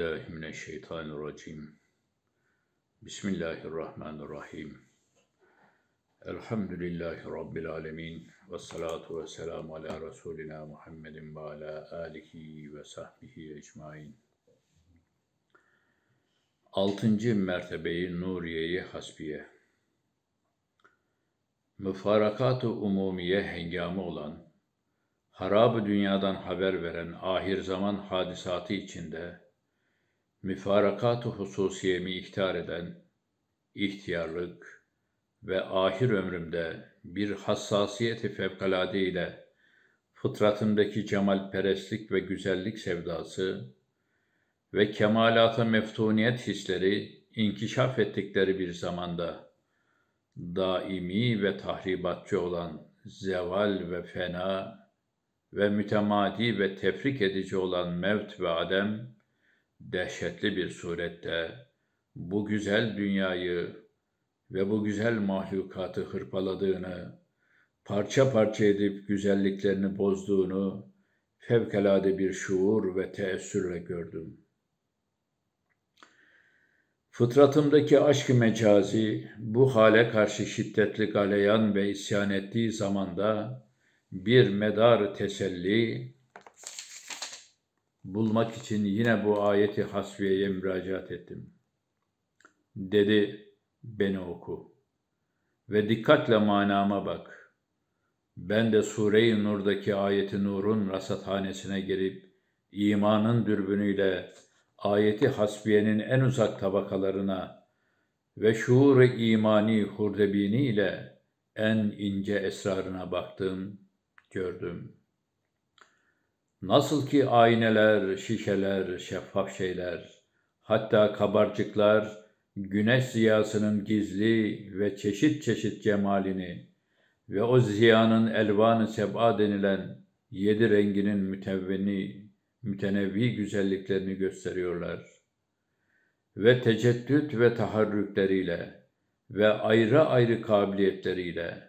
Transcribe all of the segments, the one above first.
billahi mineşşeytanirracim. Bismillahirrahmanirrahim. Elhamdülillahi Rabbil alemin. Ve salatu ve ala Resulina Muhammedin ve ala alihi ve sahbihi ecmain. Altıncı mertebeyi Nuriye-i Hasbiye. Müfarakat-ı umumiye hengamı olan harab dünyadan haber veren ahir zaman hadisatı içinde müfarakat-ı hususiyemi ihtar eden ihtiyarlık ve ahir ömrümde bir hassasiyeti fevkalade ile fıtratımdaki perestlik ve güzellik sevdası ve kemalata meftuniyet hisleri inkişaf ettikleri bir zamanda daimi ve tahribatçı olan zeval ve fena ve mütemadi ve tefrik edici olan mevt ve adem dehşetli bir surette bu güzel dünyayı ve bu güzel mahlukatı hırpaladığını, parça parça edip güzelliklerini bozduğunu fevkalade bir şuur ve teessürle gördüm. Fıtratımdaki aşk-ı mecazi bu hale karşı şiddetli galeyan ve isyan ettiği zamanda bir medar teselli bulmak için yine bu ayeti hasviyeye müracaat ettim. Dedi, beni oku ve dikkatle manama bak. Ben de Sure-i Nur'daki ayeti nurun rasathanesine girip imanın dürbünüyle ayeti hasbiyenin en uzak tabakalarına ve şuur-i imani hurdebini ile en ince esrarına baktım, gördüm.'' Nasıl ki ayneler, şişeler, şeffaf şeyler, hatta kabarcıklar güneş ziyasının gizli ve çeşit çeşit cemalini ve o ziyanın elvanı seb'a denilen yedi renginin mütevveni, mütenevi güzelliklerini gösteriyorlar. Ve teceddüt ve taharrükleriyle ve ayrı ayrı kabiliyetleriyle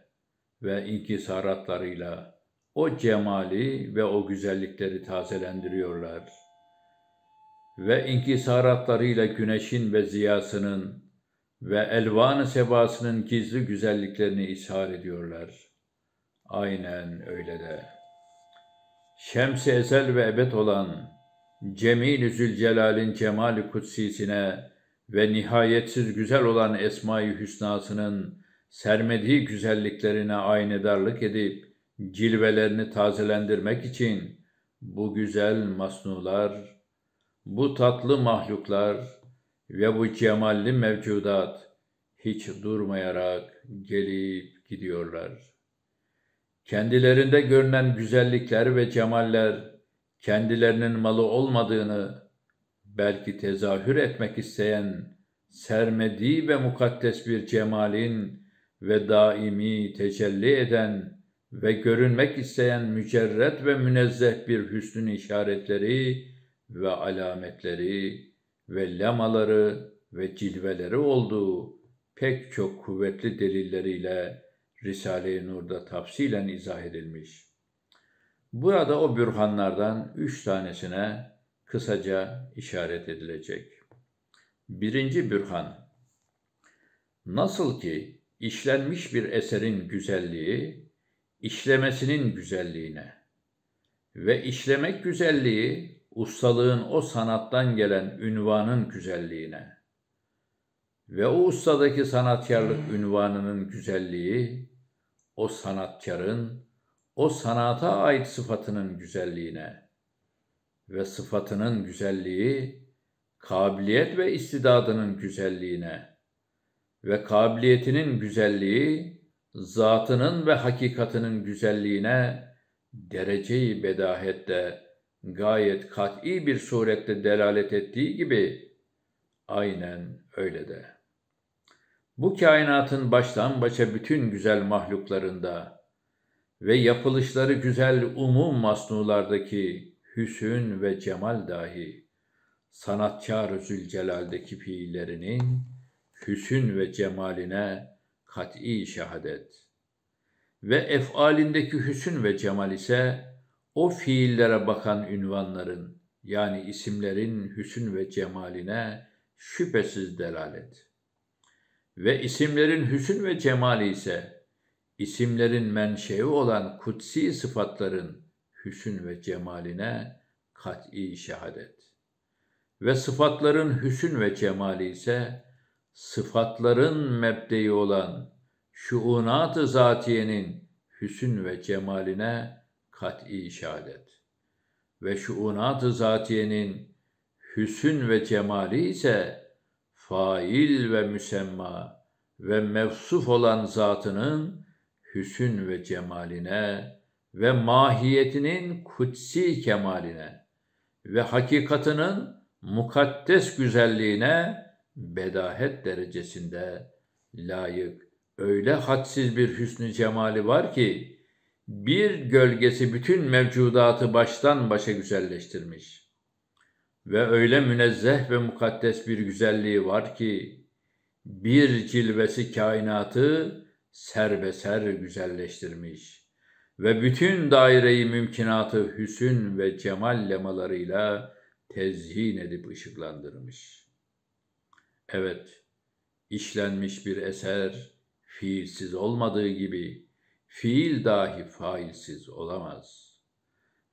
ve inkisaratlarıyla o cemali ve o güzellikleri tazelendiriyorlar. Ve inkisaratlarıyla güneşin ve ziyasının ve elvanı sebasının gizli güzelliklerini ishar ediyorlar. Aynen öyle de. Şems-i ezel ve ebed olan Cemil-i Zülcelal'in cemali kutsisine ve nihayetsiz güzel olan Esma-i Hüsna'sının sermediği güzelliklerine aynedarlık edip, cilvelerini tazelendirmek için bu güzel masnular, bu tatlı mahluklar ve bu cemalli mevcudat hiç durmayarak gelip gidiyorlar. Kendilerinde görünen güzellikler ve cemaller kendilerinin malı olmadığını belki tezahür etmek isteyen sermedi ve mukaddes bir cemalin ve daimi tecelli eden ve görünmek isteyen mücerret ve münezzeh bir hüsnün işaretleri ve alametleri ve lemaları ve cilveleri olduğu pek çok kuvvetli delilleriyle Risale-i Nur'da tafsilen izah edilmiş. Burada o bürhanlardan üç tanesine kısaca işaret edilecek. Birinci bürhan, nasıl ki işlenmiş bir eserin güzelliği işlemesinin güzelliğine ve işlemek güzelliği ustalığın o sanattan gelen ünvanın güzelliğine ve o ustadaki sanatkarlık ünvanının güzelliği o sanatkarın o sanata ait sıfatının güzelliğine ve sıfatının güzelliği kabiliyet ve istidadının güzelliğine ve kabiliyetinin güzelliği zatının ve hakikatının güzelliğine dereceyi bedahette gayet kat'i bir surette delalet ettiği gibi aynen öyle de. Bu kainatın baştan başa bütün güzel mahluklarında ve yapılışları güzel umum masnulardaki hüsün ve cemal dahi sanatkar Zülcelal'deki fiillerinin hüsün ve cemaline kat'i şehadet ve efalindeki hüsün ve cemal ise o fiillere bakan ünvanların yani isimlerin hüsün ve cemaline şüphesiz delalet. Ve isimlerin hüsün ve cemali ise isimlerin menşei olan kutsi sıfatların hüsün ve cemaline kat'i şehadet. Ve sıfatların hüsün ve cemali ise sıfatların mebdeyi olan şuunat-ı zatiyenin hüsün ve cemaline kat'i şehadet. Ve şuunat-ı zatiyenin hüsün ve cemali ise fail ve müsemma ve mevsuf olan zatının hüsün ve cemaline ve mahiyetinin kutsi kemaline ve hakikatının mukaddes güzelliğine bedahet derecesinde layık, öyle hadsiz bir hüsnü cemali var ki, bir gölgesi bütün mevcudatı baştan başa güzelleştirmiş. Ve öyle münezzeh ve mukaddes bir güzelliği var ki, bir cilvesi kainatı serbeser güzelleştirmiş. Ve bütün daireyi mümkinatı hüsün ve cemal lemalarıyla tezyin edip ışıklandırmış.'' Evet, işlenmiş bir eser fiilsiz olmadığı gibi fiil dahi failsiz olamaz.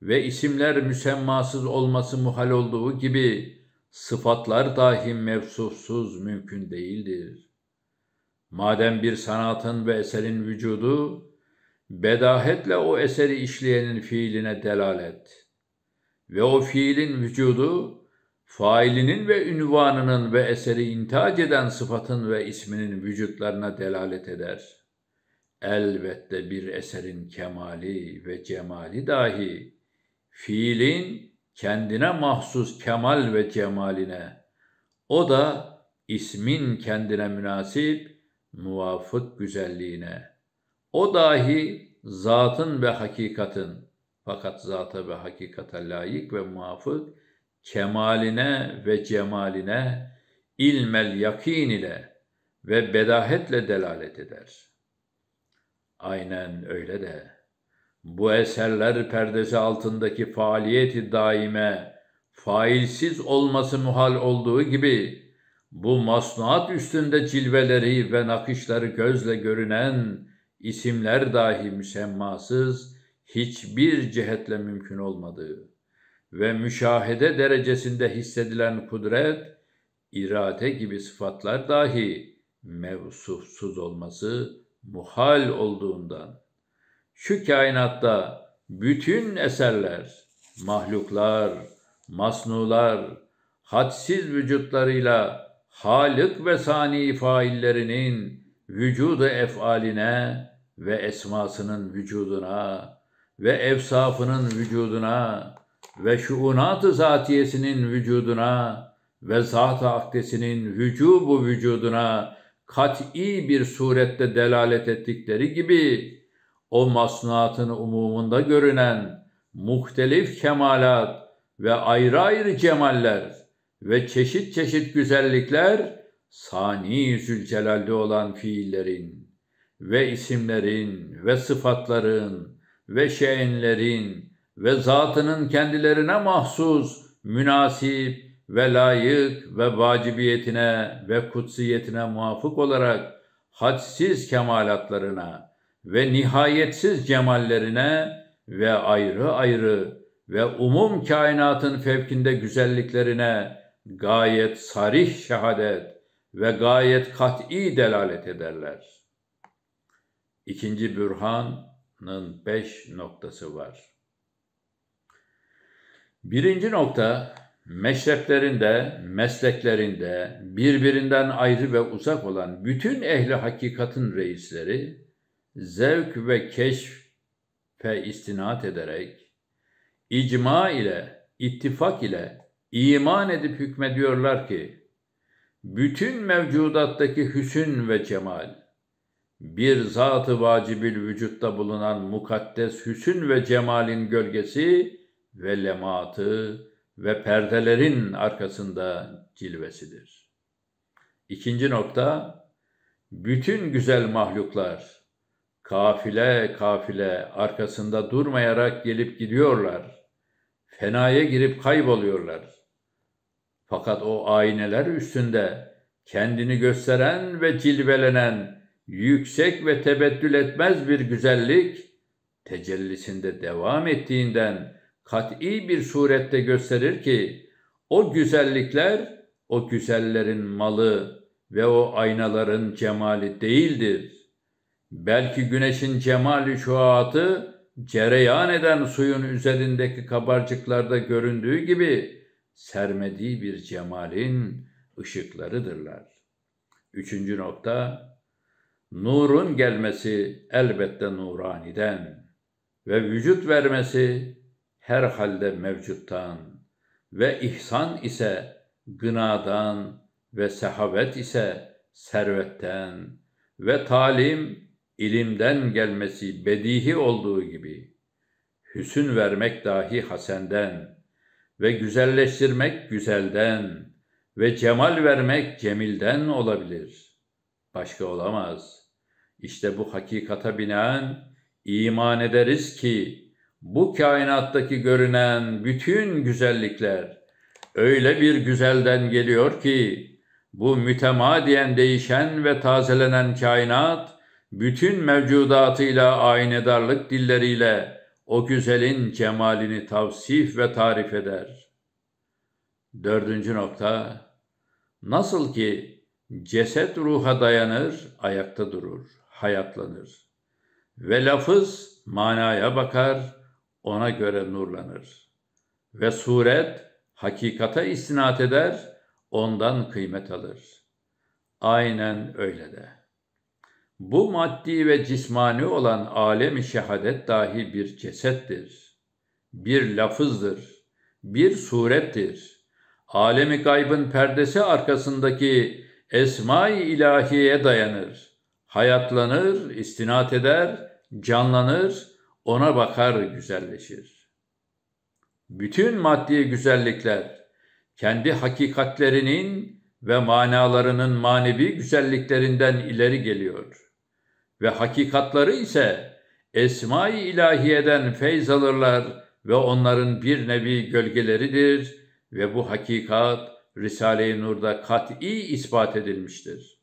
Ve isimler müsemmasız olması muhal olduğu gibi sıfatlar dahi mevsufsuz mümkün değildir. Madem bir sanatın ve eserin vücudu, bedahetle o eseri işleyenin fiiline delalet ve o fiilin vücudu failinin ve ünvanının ve eseri intihac eden sıfatın ve isminin vücutlarına delalet eder. Elbette bir eserin kemali ve cemali dahi fiilin kendine mahsus kemal ve cemaline, o da ismin kendine münasip, muvafık güzelliğine. O dahi zatın ve hakikatın, fakat zata ve hakikate layık ve muvafık kemaline ve cemaline ilmel yakin ile ve bedahetle delalet eder. Aynen öyle de bu eserler perdesi altındaki faaliyeti daime failsiz olması muhal olduğu gibi bu masnuat üstünde cilveleri ve nakışları gözle görünen isimler dahi müsemmasız hiçbir cihetle mümkün olmadığı ve müşahede derecesinde hissedilen kudret, irade gibi sıfatlar dahi mevsufsuz olması muhal olduğundan. Şu kainatta bütün eserler, mahluklar, masnular, hadsiz vücutlarıyla Halık ve sani faillerinin vücudu efaline ve esmasının vücuduna ve efsafının vücuduna ve şuunat-ı zatiyesinin vücuduna ve zat-ı akdesinin vücubu vücuduna kat'i bir surette delalet ettikleri gibi o masnuatın umumunda görünen muhtelif kemalat ve ayrı ayrı cemaller ve çeşit çeşit güzellikler sani zülcelalde olan fiillerin ve isimlerin ve sıfatların ve şeenlerin ve zatının kendilerine mahsus, münasip ve layık ve vacibiyetine ve kutsiyetine muafık olarak hadsiz kemalatlarına ve nihayetsiz cemallerine ve ayrı ayrı ve umum kainatın fevkinde güzelliklerine gayet sarih şehadet ve gayet kat'i delalet ederler. İkinci bürhanın beş noktası var. Birinci nokta meşreplerinde, mesleklerinde birbirinden ayrı ve uzak olan bütün ehli hakikatin reisleri zevk ve keşfe istinat ederek icma ile, ittifak ile iman edip hükmediyorlar ki bütün mevcudattaki hüsün ve cemal bir zatı vacibül vücutta bulunan mukaddes hüsün ve cemalin gölgesi ve lematı ve perdelerin arkasında cilvesidir. İkinci nokta, bütün güzel mahluklar kafile kafile arkasında durmayarak gelip gidiyorlar. Fenaya girip kayboluyorlar. Fakat o ayneler üstünde kendini gösteren ve cilvelenen yüksek ve tebeddül etmez bir güzellik tecellisinde devam ettiğinden kat'i bir surette gösterir ki o güzellikler o güzellerin malı ve o aynaların cemali değildir. Belki güneşin cemali şuatı cereyan eden suyun üzerindeki kabarcıklarda göründüğü gibi sermediği bir cemalin ışıklarıdırlar. Üçüncü nokta, nurun gelmesi elbette nuraniden ve vücut vermesi her halde mevcuttan ve ihsan ise gınadan ve sehavet ise servetten ve talim ilimden gelmesi bedihi olduğu gibi hüsün vermek dahi hasenden ve güzelleştirmek güzelden ve cemal vermek cemilden olabilir. Başka olamaz. İşte bu hakikata binaen iman ederiz ki bu kainattaki görünen bütün güzellikler öyle bir güzelden geliyor ki bu mütemadiyen değişen ve tazelenen kainat bütün mevcudatıyla aynedarlık dilleriyle o güzelin cemalini tavsif ve tarif eder. Dördüncü nokta, nasıl ki ceset ruha dayanır, ayakta durur, hayatlanır ve lafız manaya bakar, ona göre nurlanır. Ve suret hakikata istinat eder, ondan kıymet alır. Aynen öyle de. Bu maddi ve cismani olan alemi şehadet dahi bir cesettir. Bir lafızdır. Bir surettir. Alemi gaybın perdesi arkasındaki esma-i ilahiye dayanır. Hayatlanır, istinat eder, canlanır, ona bakar güzelleşir. Bütün maddi güzellikler kendi hakikatlerinin ve manalarının manevi güzelliklerinden ileri geliyor ve hakikatları ise Esma-i İlahiye'den feyz alırlar ve onların bir nevi gölgeleridir ve bu hakikat Risale-i Nur'da kat'i ispat edilmiştir.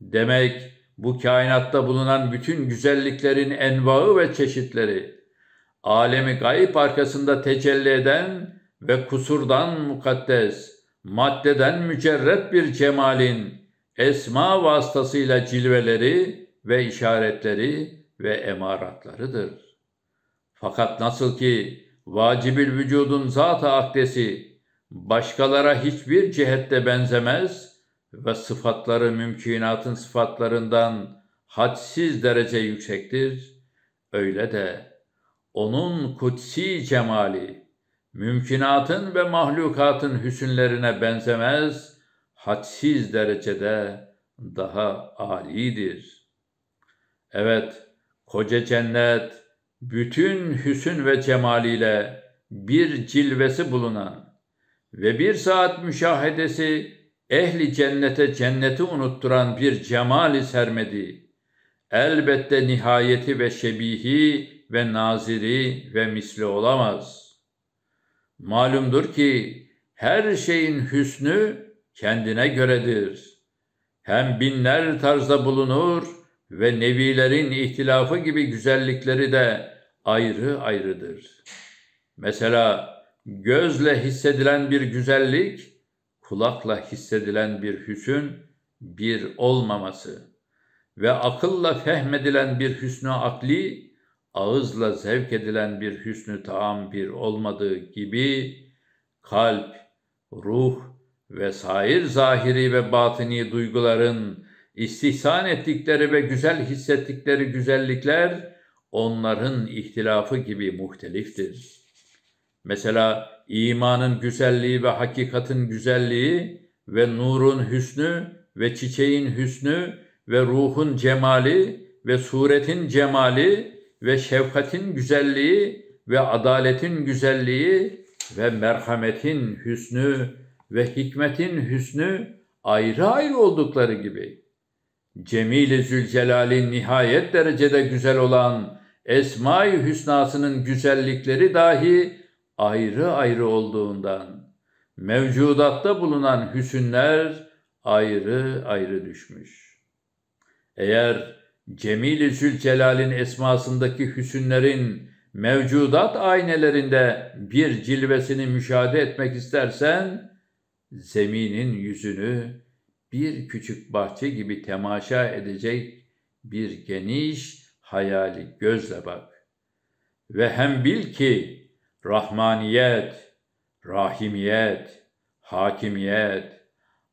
Demek bu kainatta bulunan bütün güzelliklerin envağı ve çeşitleri, alemi gayip arkasında tecelli eden ve kusurdan mukaddes, maddeden mücerret bir cemalin esma vasıtasıyla cilveleri ve işaretleri ve emaratlarıdır. Fakat nasıl ki vacibül vücudun zat-ı akdesi başkalara hiçbir cihette benzemez.'' ve sıfatları mümkünatın sıfatlarından hadsiz derece yüksektir. Öyle de onun kutsi cemali mümkünatın ve mahlukatın hüsünlerine benzemez, hadsiz derecede daha alidir. Evet, koca cennet bütün hüsün ve cemaliyle bir cilvesi bulunan ve bir saat müşahedesi ehli cennete cenneti unutturan bir cemali sermedi. Elbette nihayeti ve şebihi ve naziri ve misli olamaz. Malumdur ki her şeyin hüsnü kendine göredir. Hem binler tarzda bulunur ve nevilerin ihtilafı gibi güzellikleri de ayrı ayrıdır. Mesela gözle hissedilen bir güzellik, kulakla hissedilen bir hüsün bir olmaması ve akılla fehmedilen bir hüsnü akli, ağızla zevk edilen bir hüsnü taam bir olmadığı gibi kalp, ruh ve sair zahiri ve batini duyguların istihsan ettikleri ve güzel hissettikleri güzellikler onların ihtilafı gibi muhteliftir. Mesela İmanın güzelliği ve hakikatin güzelliği ve nurun hüsnü ve çiçeğin hüsnü ve ruhun cemali ve suretin cemali ve şefkatin güzelliği ve adaletin güzelliği ve merhametin hüsnü ve hikmetin hüsnü ayrı ayrı oldukları gibi. Cemil-i Zülcelal'in nihayet derecede güzel olan Esma-i Hüsna'sının güzellikleri dahi ayrı ayrı olduğundan mevcudatta bulunan hüsünler ayrı ayrı düşmüş. Eğer Cemil-i Zülcelal'in esmasındaki hüsünlerin mevcudat aynelerinde bir cilvesini müşahede etmek istersen, zeminin yüzünü bir küçük bahçe gibi temaşa edecek bir geniş hayali gözle bak. Ve hem bil ki rahmaniyet, rahimiyet, hakimiyet,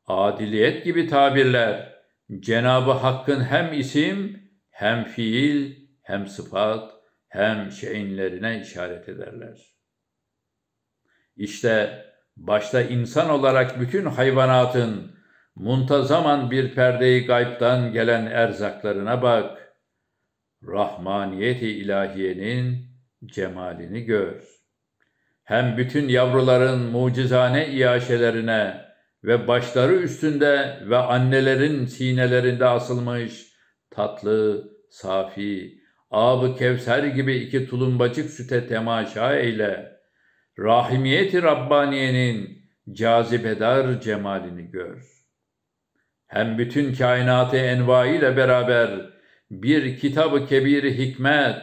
adiliyet gibi tabirler Cenabı Hakk'ın hem isim hem fiil hem sıfat hem şeyinlerine işaret ederler. İşte başta insan olarak bütün hayvanatın muntazaman bir perdeyi gaybdan gelen erzaklarına bak. Rahmaniyeti ilahiyenin cemalini gör.'' hem bütün yavruların mucizane iaşelerine ve başları üstünde ve annelerin sinelerinde asılmış tatlı, safi, ab Kevser gibi iki tulumbacık süte temaşa eyle. Rahimiyeti Rabbaniye'nin cazibedar cemalini gör. Hem bütün kainatı ile beraber bir kitabı kebir hikmet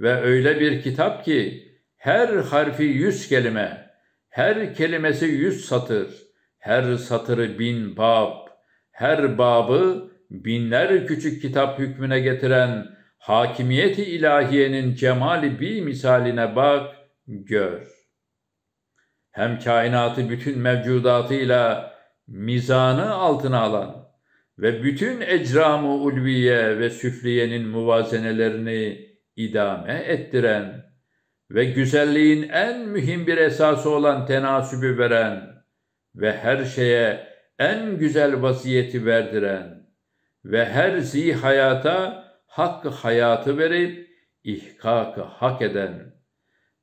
ve öyle bir kitap ki her harfi yüz kelime, her kelimesi yüz satır, her satırı bin bab, her babı binler küçük kitap hükmüne getiren hakimiyeti ilahiyenin cemali bir misaline bak, gör. Hem kainatı bütün mevcudatıyla mizanı altına alan ve bütün ecramı ulviye ve süfliyenin muvazenelerini idame ettiren ve güzelliğin en mühim bir esası olan tenasübü veren ve her şeye en güzel vaziyeti verdiren ve her zi hayata hakkı hayatı verip ihkakı hak eden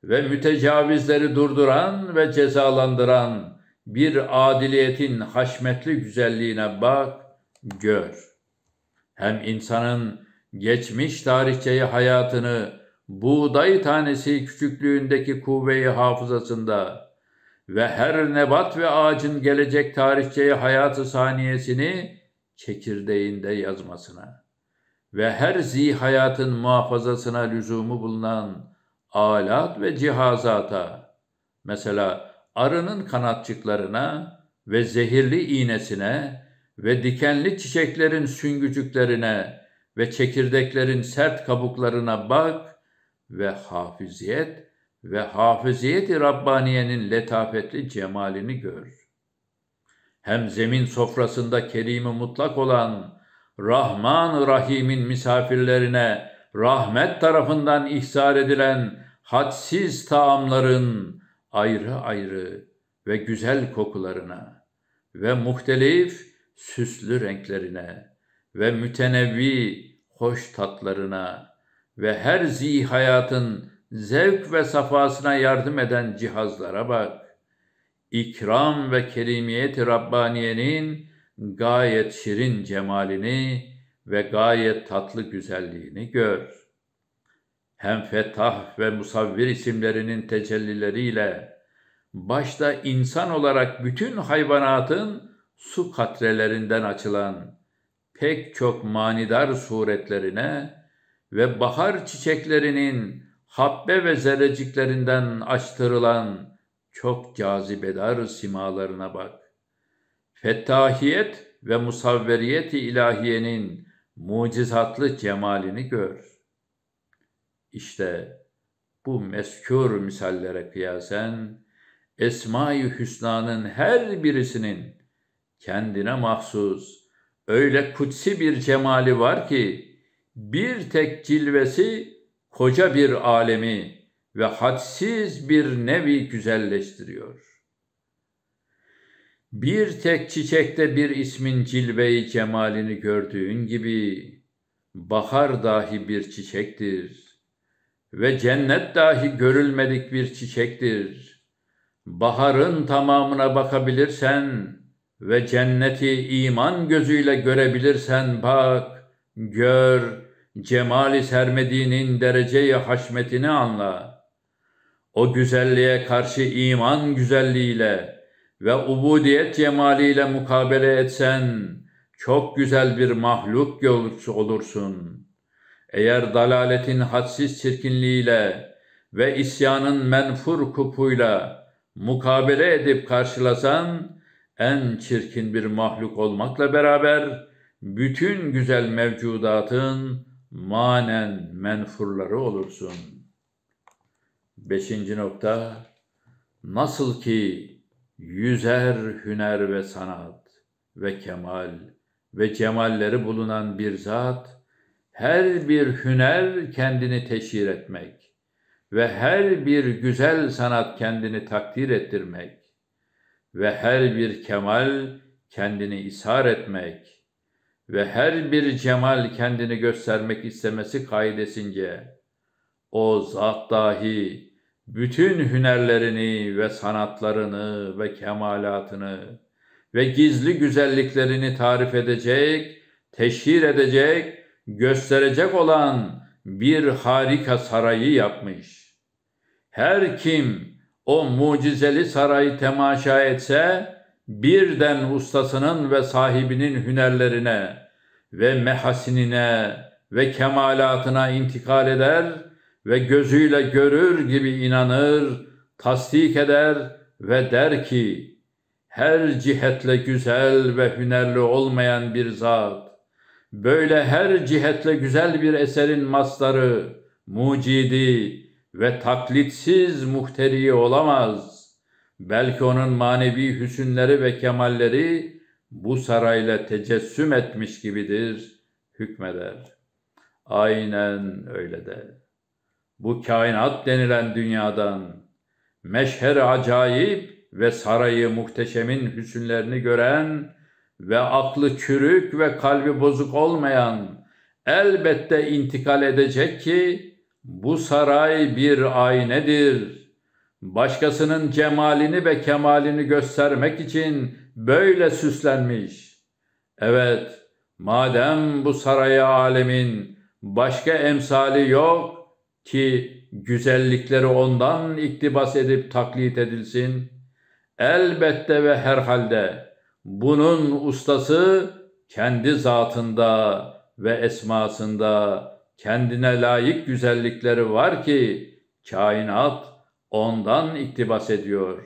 ve mütecavizleri durduran ve cezalandıran bir adiliyetin haşmetli güzelliğine bak, gör. Hem insanın geçmiş tarihçeyi hayatını buğday tanesi küçüklüğündeki kuvveyi hafızasında ve her nebat ve ağacın gelecek tarihçeye hayatı saniyesini çekirdeğinde yazmasına ve her zi hayatın muhafazasına lüzumu bulunan alat ve cihazata, mesela arının kanatçıklarına ve zehirli iğnesine ve dikenli çiçeklerin süngücüklerine ve çekirdeklerin sert kabuklarına bak ve hafiziyet ve hafiziyeti Rabbaniye'nin letafetli cemalini gör. Hem zemin sofrasında kerimi mutlak olan Rahman Rahim'in misafirlerine rahmet tarafından ihsar edilen hadsiz taamların ayrı ayrı ve güzel kokularına ve muhtelif süslü renklerine ve mütenevvi hoş tatlarına ve her zi hayatın zevk ve safasına yardım eden cihazlara bak. İkram ve kerimiyet-i Rabbaniye'nin gayet şirin cemalini ve gayet tatlı güzelliğini gör. Hem Fettah ve Musavvir isimlerinin tecellileriyle başta insan olarak bütün hayvanatın su katrelerinden açılan pek çok manidar suretlerine ve bahar çiçeklerinin habbe ve zerreciklerinden açtırılan çok cazibedar simalarına bak. Fettahiyet ve musavveriyeti ilahiyenin mucizatlı cemalini gör. İşte bu meskûr misallere kıyasen Esma-i Hüsna'nın her birisinin kendine mahsus öyle kutsi bir cemali var ki bir tek cilvesi koca bir alemi ve hadsiz bir nevi güzelleştiriyor. Bir tek çiçekte bir ismin cilveyi cemalini gördüğün gibi bahar dahi bir çiçektir ve cennet dahi görülmedik bir çiçektir. Baharın tamamına bakabilirsen ve cenneti iman gözüyle görebilirsen bak, gör, cemali sermediğinin dereceyi haşmetini anla. O güzelliğe karşı iman güzelliğiyle ve ubudiyet cemaliyle mukabele etsen çok güzel bir mahluk olursun. Eğer dalaletin hadsiz çirkinliğiyle ve isyanın menfur kupuyla mukabele edip karşılasan en çirkin bir mahluk olmakla beraber bütün güzel mevcudatın manen menfurları olursun. Beşinci nokta, nasıl ki yüzer hüner ve sanat ve kemal ve cemalleri bulunan bir zat, her bir hüner kendini teşhir etmek ve her bir güzel sanat kendini takdir ettirmek ve her bir kemal kendini ishar etmek ve her bir cemal kendini göstermek istemesi kaidesince o zat dahi bütün hünerlerini ve sanatlarını ve kemalatını ve gizli güzelliklerini tarif edecek, teşhir edecek, gösterecek olan bir harika sarayı yapmış. Her kim o mucizeli sarayı temaşa etse birden ustasının ve sahibinin hünerlerine ve mehasinine ve kemalatına intikal eder ve gözüyle görür gibi inanır, tasdik eder ve der ki, her cihetle güzel ve hünerli olmayan bir zat, böyle her cihetle güzel bir eserin masları, mucidi ve taklitsiz muhteri olamaz.'' Belki onun manevi hüsünleri ve kemalleri bu sarayla tecessüm etmiş gibidir, hükmeder. Aynen öyle de. Bu kainat denilen dünyadan meşher acayip ve sarayı muhteşemin hüsünlerini gören ve aklı çürük ve kalbi bozuk olmayan elbette intikal edecek ki bu saray bir aynedir.'' başkasının cemalini ve kemalini göstermek için böyle süslenmiş. Evet, madem bu saraya alemin başka emsali yok ki güzellikleri ondan iktibas edip taklit edilsin, elbette ve herhalde bunun ustası kendi zatında ve esmasında kendine layık güzellikleri var ki kainat ondan iktibas ediyor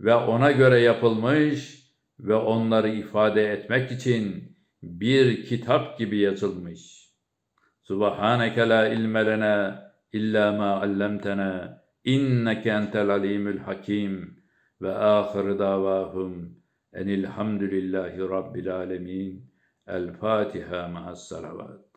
ve ona göre yapılmış ve onları ifade etmek için bir kitap gibi yazılmış. Subhaneke la ilme lena illa ma allamtana innaka entel alimul hakim ve ahir davahum enilhamdülillahi rabbil alemin. El Fatiha ma'as salavat.